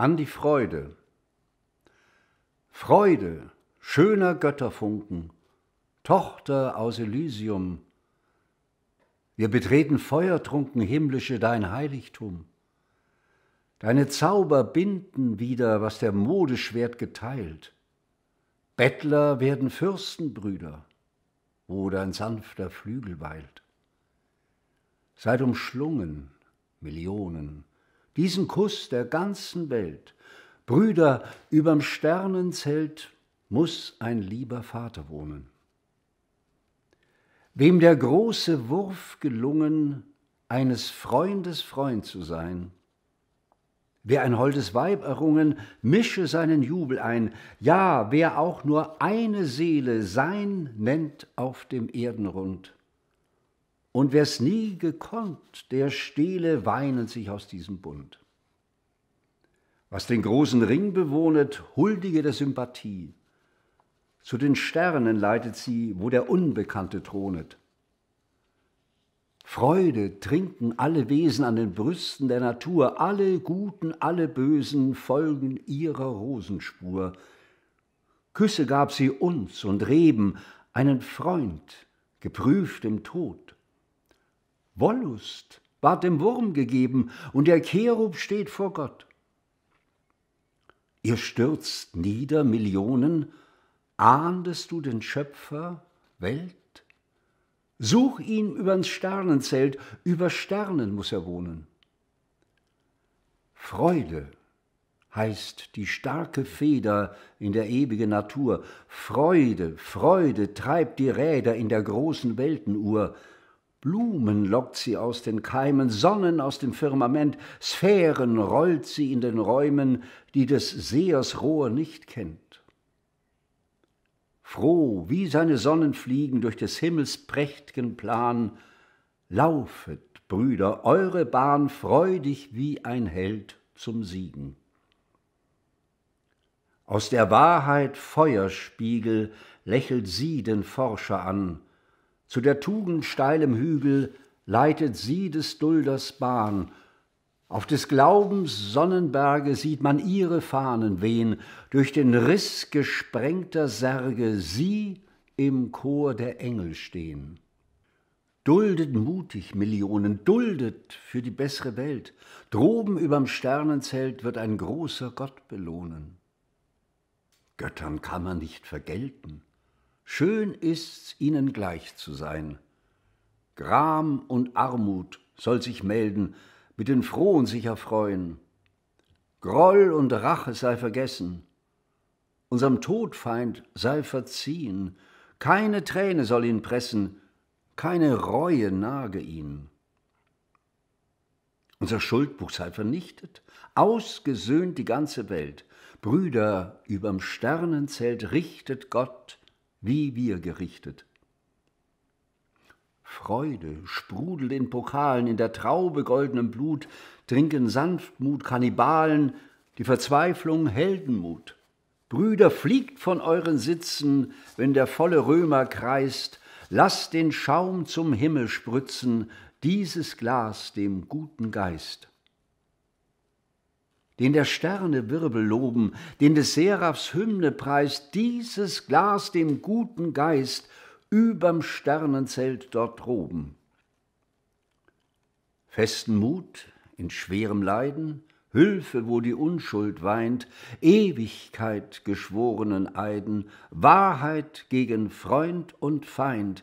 an die Freude. Freude, schöner Götterfunken, Tochter aus Elysium, wir betreten feuertrunken himmlische dein Heiligtum. Deine Zauber binden wieder, was der Modeschwert geteilt. Bettler werden Fürstenbrüder, wo dein sanfter Flügel weilt. Seid umschlungen, Millionen, diesen Kuss der ganzen Welt. Brüder, überm Sternenzelt muss ein lieber Vater wohnen. Wem der große Wurf gelungen, eines Freundes Freund zu sein, Wer ein holdes Weib errungen, mische seinen Jubel ein. Ja, wer auch nur eine Seele sein nennt auf dem Erdenrund. Und wer's nie gekonnt, der stehle weinend sich aus diesem Bund. Was den großen Ring bewohnet, huldige der Sympathie. Zu den Sternen leitet sie, wo der Unbekannte thronet. Freude trinken alle Wesen an den Brüsten der Natur, alle Guten, alle Bösen folgen ihrer Rosenspur. Küsse gab sie uns und Reben, einen Freund, geprüft im Tod. Wollust ward dem Wurm gegeben, und der Cherub steht vor Gott. Ihr stürzt nieder Millionen, ahndest du den Schöpfer Welt? Such ihn übers Sternenzelt, über Sternen muß er wohnen. Freude heißt die starke Feder in der ewigen Natur. Freude, Freude treibt die Räder in der großen Weltenuhr. Blumen lockt sie aus den Keimen, Sonnen aus dem Firmament, Sphären rollt sie in den Räumen, die des Sehers Rohr nicht kennt. Froh wie seine Sonnen fliegen durch des Himmels prächt'gen Plan, laufet, Brüder, eure Bahn freudig wie ein Held zum Siegen. Aus der Wahrheit Feuerspiegel lächelt sie den Forscher an, zu der Tugend steilem Hügel leitet sie des Dulders Bahn. Auf des Glaubens Sonnenberge sieht man ihre Fahnen wehen, durch den Riss gesprengter Särge sie im Chor der Engel stehen. Duldet mutig, Millionen, duldet für die bessere Welt. Droben überm Sternenzelt wird ein großer Gott belohnen. Göttern kann man nicht vergelten. Schön ist's, ihnen gleich zu sein. Gram und Armut soll sich melden, mit den Frohen sich erfreuen. Groll und Rache sei vergessen. Unserm Todfeind sei verziehen. Keine Träne soll ihn pressen, keine Reue nage ihn. Unser Schuldbuch sei vernichtet, ausgesöhnt die ganze Welt. Brüder, überm Sternenzelt richtet Gott wie wir gerichtet. Freude sprudelt in Pokalen, in der Traube goldenem Blut trinken Sanftmut Kannibalen, die Verzweiflung Heldenmut. Brüder, fliegt von euren Sitzen, wenn der volle Römer kreist, lasst den Schaum zum Himmel spritzen, dieses Glas dem guten Geist den der Sterne Wirbel loben, den des Seraphs Hymne preist, dieses Glas dem guten Geist überm Sternenzelt dort droben. Festen Mut in schwerem Leiden, Hülfe, wo die Unschuld weint, Ewigkeit geschworenen Eiden, Wahrheit gegen Freund und Feind,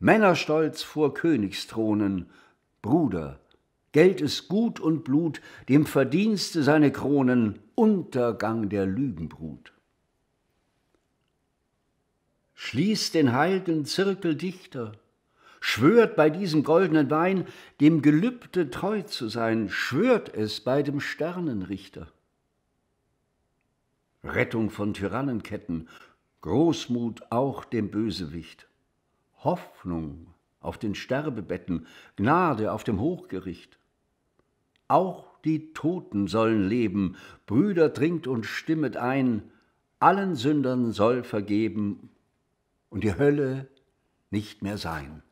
Männerstolz vor Königsthronen, Bruder, Geld ist Gut und Blut, dem Verdienste seine Kronen, Untergang der Lügenbrut. Schließt den heiligen Zirkel dichter, schwört bei diesem goldenen Wein, dem Gelübde treu zu sein, schwört es bei dem Sternenrichter. Rettung von Tyrannenketten, Großmut auch dem Bösewicht, Hoffnung auf den Sterbebetten, Gnade auf dem Hochgericht auch die Toten sollen leben, Brüder trinkt und stimmet ein, allen Sündern soll vergeben und die Hölle nicht mehr sein.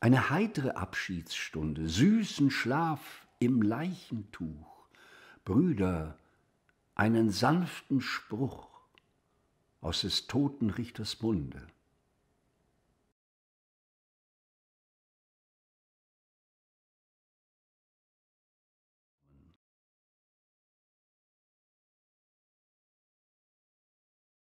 Eine heitere Abschiedsstunde, süßen Schlaf im Leichentuch, Brüder, einen sanften Spruch aus des Totenrichters Munde.